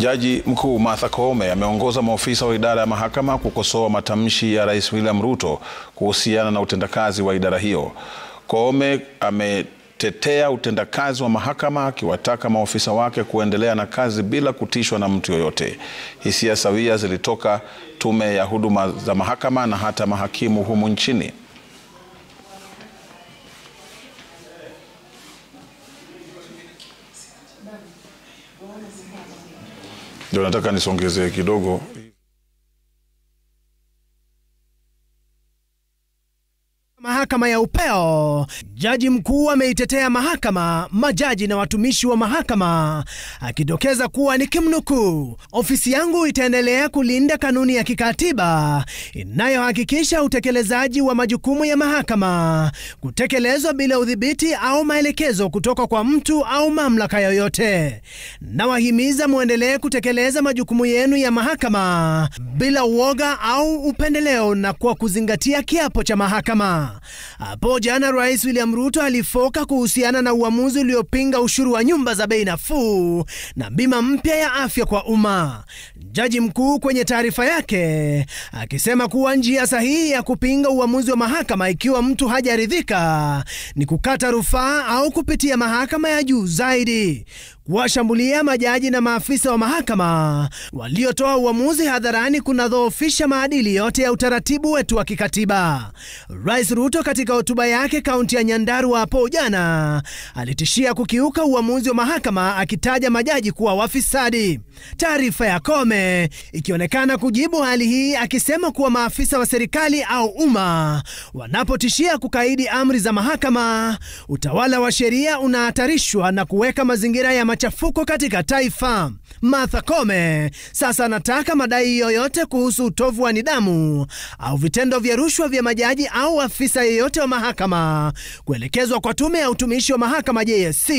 Jaji Mkuu Martha Koome ameongoza maofisa wa idara ya mahakama kukosoa matamshi ya Rais William Ruto kuhusiana na utendakazi wa idara hiyo. Koome ametetea utendakazi wa mahakama akiwataka maofisa wake kuendelea na kazi bila kutishwa na mtu yoyote. Hisia sawia zilitoka tume ya huduma za mahakama na hata mahakimu humu nchini ndio nataka nisongezee kidogo Mahakama ya upeo. Jaji mkuu ameitetea mahakama, majaji na watumishi wa mahakama, akidokeza kuwa ni kimnukuu, ofisi yangu itaendelea kulinda kanuni ya kikatiba inayohakikisha utekelezaji wa majukumu ya mahakama kutekelezwa bila udhibiti au maelekezo kutoka kwa mtu au mamlaka yoyote. Nawahimiza muendelee kutekeleza majukumu yenu ya mahakama bila uoga au upendeleo na kwa kuzingatia kiapo cha mahakama. Hapo jana Rais William Ruto alifoka kuhusiana na uamuzi uliopinga ushuru wa nyumba za bei nafuu na bima mpya ya afya kwa umma. Jaji mkuu kwenye taarifa yake akisema kuwa njia sahihi ya kupinga uamuzi wa mahakama ikiwa mtu hajaridhika ni kukata rufaa au kupitia mahakama ya juu zaidi, kuwashambulia majaji na maafisa wa mahakama waliotoa uamuzi hadharani kunadhoofisha maadili yote ya utaratibu wetu wa kikatiba. Rais Ruto katika hotuba yake kaunti ya Nyandarua hapo jana alitishia kukiuka uamuzi wa mahakama akitaja majaji kuwa wafisadi. Taarifa ya Kome Kagame ikionekana kujibu hali hii akisema kuwa maafisa wa serikali au umma wanapotishia kukaidi amri za mahakama, utawala wa sheria unahatarishwa na kuweka mazingira ya machafuko katika taifa. Martha Koome sasa anataka madai yoyote kuhusu utovu wa nidhamu au vitendo vya rushwa vya majaji au afisa yeyote wa mahakama kuelekezwa kwa tume ya utumishi wa mahakama JSC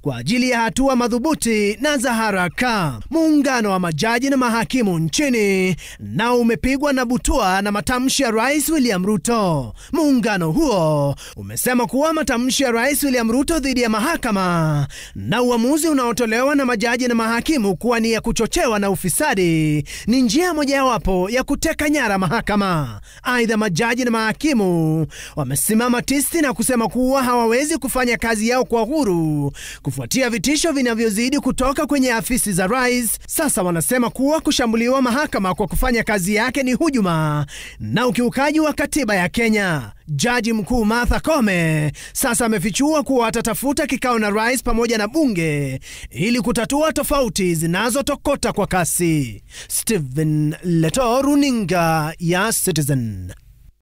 kwa ajili ya hatua madhubuti na za haraka. Muungano wa majaji majaji na mahakimu nchini nao umepigwa na butua na matamshi ya Rais William Ruto. Muungano huo umesema kuwa matamshi ya Rais William Ruto dhidi ya mahakama na uamuzi unaotolewa na majaji na mahakimu kuwa ni ya kuchochewa na ufisadi ni njia mojawapo ya kuteka nyara mahakama. Aidha, majaji na mahakimu wamesimama tisti na kusema kuwa hawawezi kufanya kazi yao kwa huru kufuatia vitisho vinavyozidi kutoka kwenye afisi za rais. Sasa wanasema amesema kuwa kushambuliwa mahakama kwa kufanya kazi yake ni hujuma na ukiukaji wa katiba ya Kenya. Jaji Mkuu Martha Koome sasa amefichua kuwa atatafuta kikao na rais pamoja na bunge ili kutatua tofauti zinazotokota kwa kasi. Stephen Leto, runinga ya Citizen.